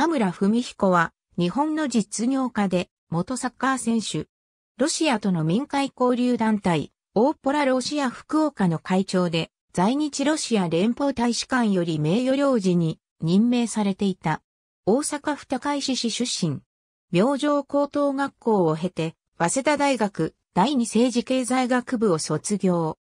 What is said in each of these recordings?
田村文彦は、日本の実業家で、元サッカー選手。ロシアとの民間交流団体、オーポラロシア福岡の会長で、在日ロシア連邦大使館より名誉領事に任命されていた。大阪府高石市出身。明星高等学校を経て、早稲田大学第二政治経済学部を卒業。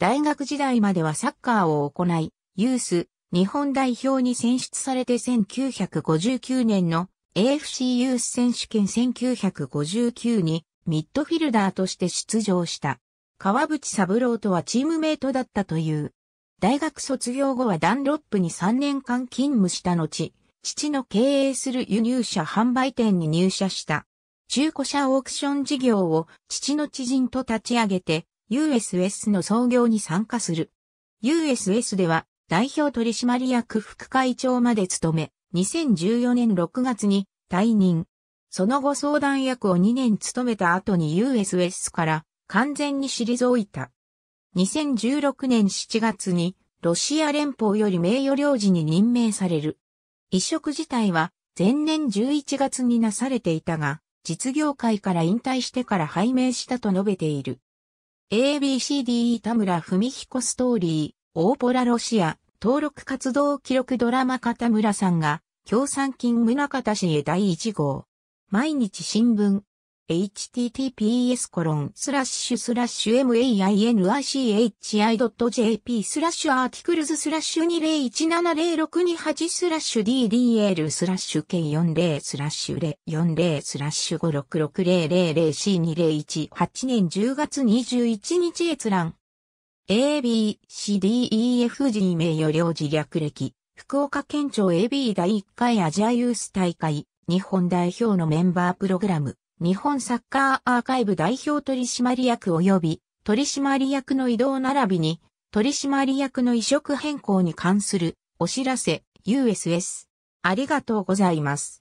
大学時代まではサッカーを行い、ユース、日本代表に選出されて1959年の AFC ユース選手権1959にミッドフィルダーとして出場した。川淵三郎とはチームメイトだったという。大学卒業後はダンロップに3年間勤務した後、父の経営する輸入車販売店に入社した。中古車オークション事業を父の知人と立ち上げて、USS の創業に参加する。USS では代表取締役副会長まで務め、2014年6月に退任。その後相談役を2年務めた後に USS から完全に退いた。2016年7月にロシア連邦より名誉領事に任命される。移植自体は前年11月になされていたが、実業界から引退してから拝命したと述べている。ABCDE 田村文彦ストーリー大ポラロシア登録活動記録ドラマ片村さんが共産金宗方氏へ第1号。毎日新聞。https コロンスラッシュスラッシュ mainichi.jp スラッシュアーティクルズスラッシュ2017062スラッシュ ddl スラッシュ k40 スラッシュ040スラッシュ56600 c 2 0 1 8年10月21日閲覧 A, B, C, D, E, F, G 名誉領事略歴、福岡県庁 AB 第1回アジアユース大会、日本代表のメンバープログラム、日本サッカーアーカイブ代表取締役及び、取締役の移動並びに、取締役の移植変更に関するお知らせ、USS。ありがとうございます。